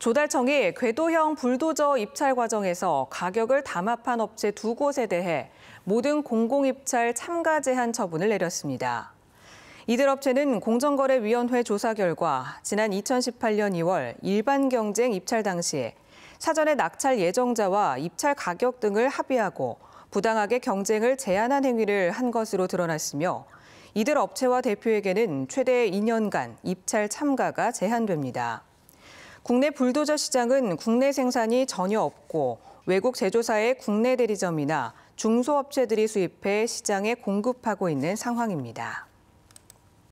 조달청이 궤도형 불도저 입찰 과정에서 가격을 담합한 업체 두 곳에 대해 모든 공공입찰 참가 제한 처분을 내렸습니다. 이들 업체는 공정거래위원회 조사 결과 지난 2018년 2월 일반 경쟁 입찰 당시에 사전에 낙찰 예정자와 입찰 가격 등을 합의하고 부당하게 경쟁을 제한한 행위를 한 것으로 드러났으며 이들 업체와 대표에게는 최대 2년간 입찰 참가가 제한됩니다. 국내 불도저 시장은 국내 생산이 전혀 없고 외국 제조사의 국내 대리점이나 중소업체들이 수입해 시장에 공급하고 있는 상황입니다.